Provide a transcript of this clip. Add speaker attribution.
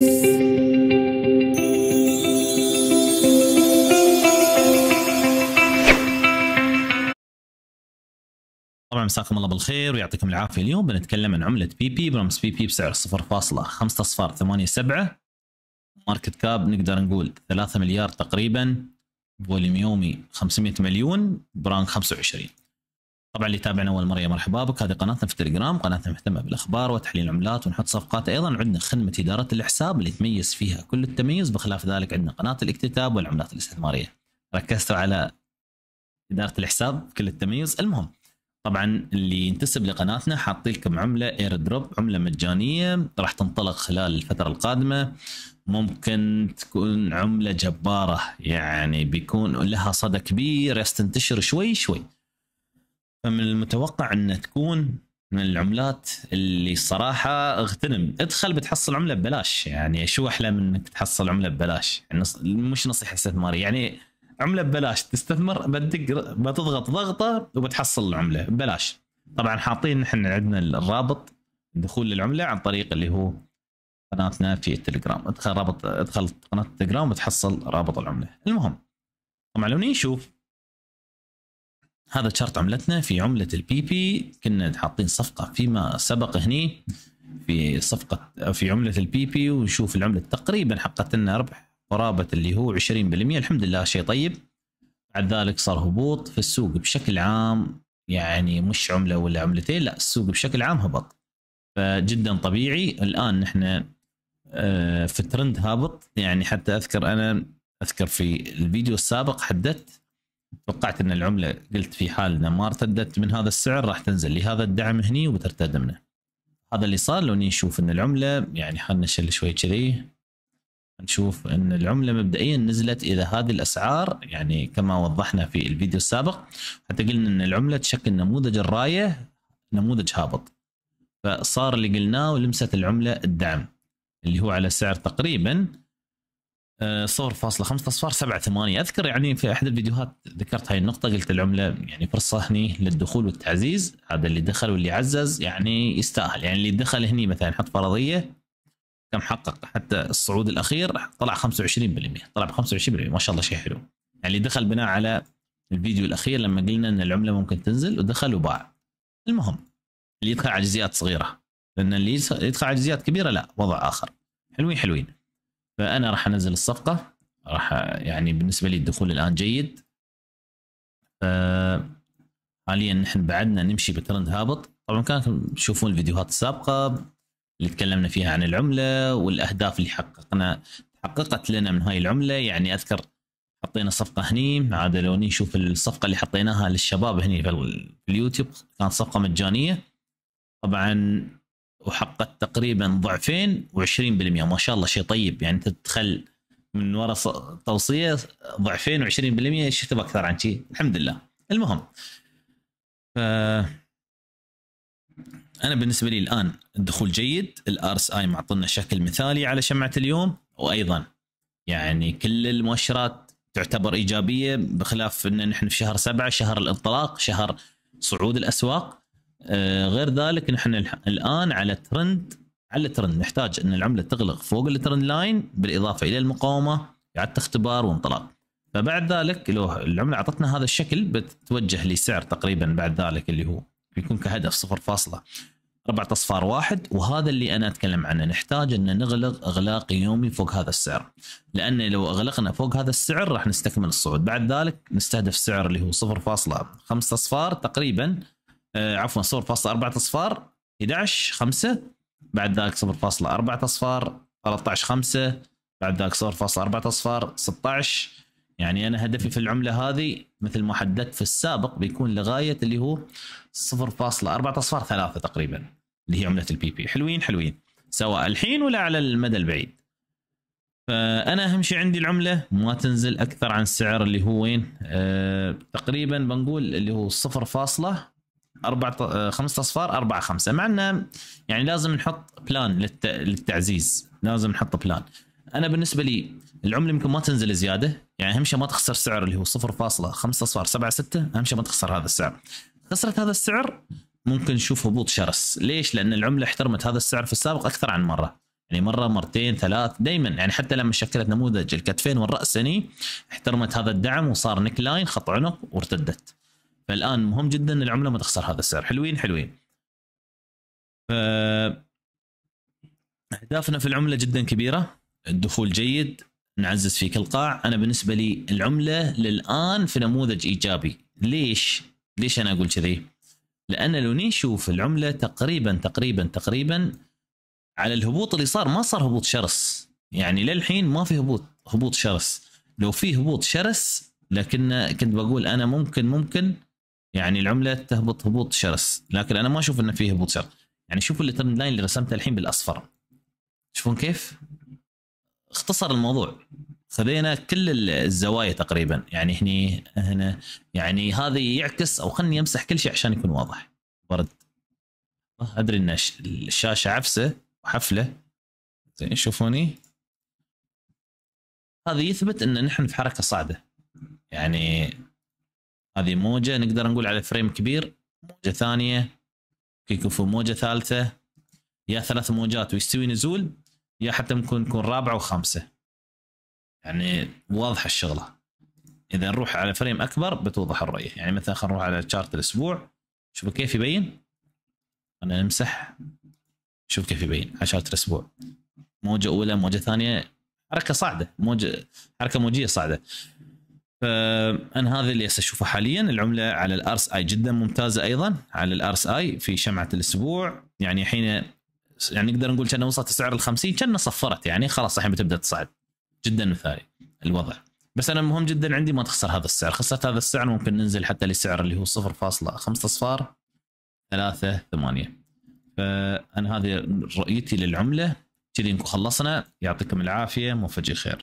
Speaker 1: طبعا مساكم الله بالخير ويعطيكم العافيه اليوم بنتكلم عن عمله بي بي برمز بي بي بسعر 0.5 اصفار 8 7 ماركت كاب نقدر نقول 3 مليار تقريبا فوليوم يومي 500 مليون برانك 25 طبعا اللي يتابعنا اول مره يا مرحبا بك هذه قناتنا في التليجرام قناتنا مهتمه بالاخبار وتحليل العملات ونحط صفقات ايضا عندنا خدمه اداره الحساب اللي تميز فيها كل التميز بخلاف ذلك عندنا قناه الاكتتاب والعملات الاستثماريه ركزتوا على اداره الحساب كل التميز المهم طبعا اللي ينتسب لقناتنا حاطين لكم عمله اير دروب عمله مجانيه راح تنطلق خلال الفتره القادمه ممكن تكون عمله جباره يعني بيكون لها صدى كبير يستنتشر شوي شوي فمن المتوقع أن تكون من العملات اللي صراحة اغتنم ادخل بتحصل عملة ببلاش يعني شو أحلى من أنك تحصل عملة ببلاش يعني مش نصيحة استثمارية يعني عملة ببلاش تستثمر بتدق بتضغط ضغطة وبتحصل العملة ببلاش طبعا حاطين نحن عندنا الرابط دخول للعملة عن طريق اللي هو قناتنا في التليجرام ادخل رابط ادخل قناة التليجرام وتحصل رابط العملة المهم طبعا لو نشوف هذا شرط عملتنا في عملة البي بي كنا حاطين صفقة فيما سبق هني في صفقة في عملة البي بي ونشوف العملة تقريبا حقت لنا ربح قرابة اللي هو 20% الحمد لله شيء طيب بعد ذلك صار هبوط في السوق بشكل عام يعني مش عملة ولا عملتين لا السوق بشكل عام هبط فجدا طبيعي الآن نحن آه، في ترند هابط يعني حتى أذكر أنا أذكر في الفيديو السابق حددت توقعت ان العمله قلت في حال انها ما ارتدت من هذا السعر راح تنزل لهذا الدعم هني وترتد منه هذا اللي صار لو نشوف ان العمله يعني خلنا نشل شوي كذي نشوف ان العمله مبدئيا نزلت الى هذه الاسعار يعني كما وضحنا في الفيديو السابق حتى قلنا ان العمله تشكل نموذج الرايه نموذج هابط فصار اللي قلناه ولمست العمله الدعم اللي هو على سعر تقريبا آه، صفر فاصلة خمسة أصفار سبعة ثمانية أذكر يعني في أحد الفيديوهات ذكرت هاي النقطة قلت العملة يعني فرصة هني للدخول والتعزيز هذا اللي دخل واللي عزز يعني يستاهل يعني اللي دخل هني مثلا حط فرضية كم حقق حتى الصعود الأخير طلع 25% طلع ب 25% ما شاء الله شيء حلو يعني اللي دخل بناء على الفيديو الأخير لما قلنا أن العملة ممكن تنزل ودخل وباع المهم اللي يدخل على جزئيات صغيرة لأن اللي يدخل على جزئيات كبيرة لا وضع آخر حلوين حلوين فانا راح انزل الصفقه راح يعني بالنسبه لي الدخول الان جيد ف حاليا نحن بعدنا نمشي بترند هابط طبعا كانكم تشوفون الفيديوهات السابقه اللي تكلمنا فيها عن العمله والاهداف اللي حققنا حققت لنا من هاي العمله يعني اذكر حطينا صفقه هني عاد لو نشوف الصفقه اللي حطيناها للشباب هني في اليوتيوب كانت صفقه مجانيه طبعا وحققت تقريبا ضعفين و20% ما شاء الله شيء طيب يعني تدخل من وراء توصيه ضعفين و20% ايش تبغى اكثر عن شيء الحمد لله المهم ف انا بالنسبه لي الان الدخول جيد الار اس اي معطينا شكل مثالي على شمعه اليوم وايضا يعني كل المؤشرات تعتبر ايجابيه بخلاف ان نحن في شهر سبعه شهر الانطلاق شهر صعود الاسواق آه، غير ذلك نحن الان على ترند على ترند نحتاج ان العمله تغلق فوق الترند لاين بالاضافه الى المقاومه اعاده اختبار وانطلاق فبعد ذلك لو العمله اعطتنا هذا الشكل بتتوجه لسعر تقريبا بعد ذلك اللي هو بيكون كهدف صفر فاصلة ربع اصفار واحد وهذا اللي انا اتكلم عنه نحتاج ان نغلق اغلاق يومي فوق هذا السعر لان لو اغلقنا فوق هذا السعر راح نستكمل الصعود بعد ذلك نستهدف سعر اللي هو صفر فاصلة خمسة اصفار تقريبا آه، عفوا 0.4 اصفار 11 5 بعد ذاك 0.4 اصفار 13 5 بعد ذاك 0.4 اصفار 16 يعني انا هدفي في العمله هذه مثل ما حددت في السابق بيكون لغايه اللي هو 0.4 اصفار 3 تقريبا اللي هي عمله البي بي حلوين حلوين سواء الحين ولا على المدى البعيد فانا اهم شيء عندي العمله ما تنزل اكثر عن السعر اللي هو وين أه تقريبا بنقول اللي هو 0.1 اربع آه، خمسة اصفار اربعة خمسة مع انه يعني لازم نحط بلان للت... للتعزيز لازم نحط بلان انا بالنسبه لي العمله يمكن ما تنزل زياده يعني اهم شيء ما تخسر سعر اللي هو 0.5 اصفار 7 6 اهم شيء ما تخسر هذا السعر خسرت هذا السعر ممكن نشوف هبوط شرس ليش لان العمله احترمت هذا السعر في السابق اكثر عن مره يعني مره مرتين ثلاث دائما يعني حتى لما شكلت نموذج الكتفين والراس هني احترمت هذا الدعم وصار نيك لاين خط عنق وارتدت فالان مهم جدا العمله ما تخسر هذا السعر حلوين حلوين ف اهدافنا في العمله جدا كبيره الدخول جيد نعزز في كل قاع انا بالنسبه لي العمله للان في نموذج ايجابي ليش ليش انا اقول كذي لان لو نشوف العمله تقريبا تقريبا تقريبا على الهبوط اللي صار ما صار هبوط شرس يعني للحين ما في هبوط هبوط شرس لو في هبوط شرس لكن كنت بقول انا ممكن ممكن يعني العمله تهبط هبوط شرس لكن انا ما اشوف انه فيه هبوط شرس يعني شوفوا الترند لاين اللي رسمته الحين بالاصفر تشوفون كيف اختصر الموضوع خذينا كل الزوايا تقريبا يعني هني هنا يعني هذا يعكس او خلني امسح كل شيء عشان يكون واضح برد ادري ان الشاشه عفسه وحفله زين شوفوني هذا يثبت ان نحن في حركه صاعده يعني هذه موجة نقدر نقول على فريم كبير موجة ثانية يكون في موجة ثالثة يا ثلاث موجات ويستوي نزول يا حتى ممكن يكون رابعة وخامسة يعني واضحة الشغلة إذا نروح على فريم أكبر بتوضح الرؤية يعني مثلا خلينا نروح على شارت الأسبوع شوفوا كيف يبين أنا نمسح شوف كيف يبين على شارت الأسبوع موجة أولى موجة ثانية حركة صاعدة موجة حركة موجية صاعدة فانا هذا اللي اشوفه حاليا العمله على الار اس اي جدا ممتازه ايضا على الار اس اي في شمعه الاسبوع يعني الحين يعني نقدر نقول كان وصلت سعر ال 50 كان صفرت يعني خلاص الحين بتبدا تصعد جدا مثالي الوضع بس انا مهم جدا عندي ما تخسر هذا السعر خسرت هذا السعر ممكن ننزل حتى للسعر اللي هو 0.5 اصفار 3 8 فانا هذه رؤيتي للعمله كذي نكون خلصنا يعطيكم العافيه موفق الخير